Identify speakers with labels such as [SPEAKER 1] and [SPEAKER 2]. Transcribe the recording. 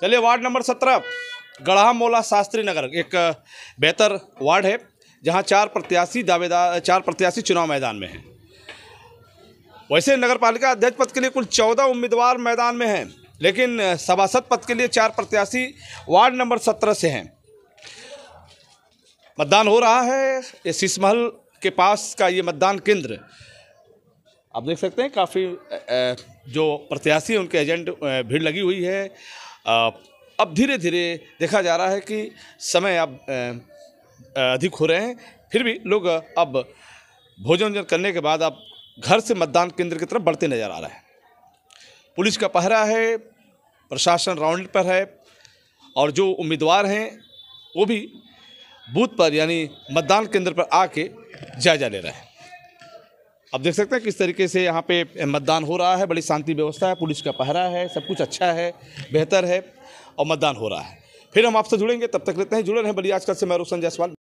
[SPEAKER 1] चलिए ward number सत्रह गढ़ा मोला शास्त्री नगर एक बेहतर वार्ड है जहां चार प्रत्याशी दावेदार चार प्रत्याशी चुनाव मैदान में हैं वैसे नगर पालिका अध्यक्ष पद के लिए कुल चौदह उम्मीदवार मैदान में हैं लेकिन सभासद पद के लिए चार प्रत्याशी वार्ड नंबर सत्रह से हैं मतदान हो रहा है ये सिसमहल के पास का ये मतदान केंद्र आप देख सकते हैं काफ़ी जो प्रत्याशी उनके एजेंट भीड़ लगी हुई है अब धीरे धीरे देखा जा रहा है कि समय अब अधिक हो रहे हैं फिर भी लोग अब भोजन करने के बाद अब घर से मतदान केंद्र की तरफ बढ़ते नज़र आ रहे हैं पुलिस का पहरा है प्रशासन राउंड पर है और जो उम्मीदवार हैं वो भी बूथ पर यानी मतदान केंद्र पर आके जायजा ले रहे हैं अब देख सकते हैं किस तरीके से यहाँ पे मतदान हो रहा है बड़ी शांति व्यवस्था है पुलिस का पहरा है सब कुछ अच्छा है बेहतर है और मतदान हो रहा है फिर हम आपसे जुड़ेंगे तब तक रहते हैं जुड़े रहें बड़ी आजकल से मैं रोशन जायसवाल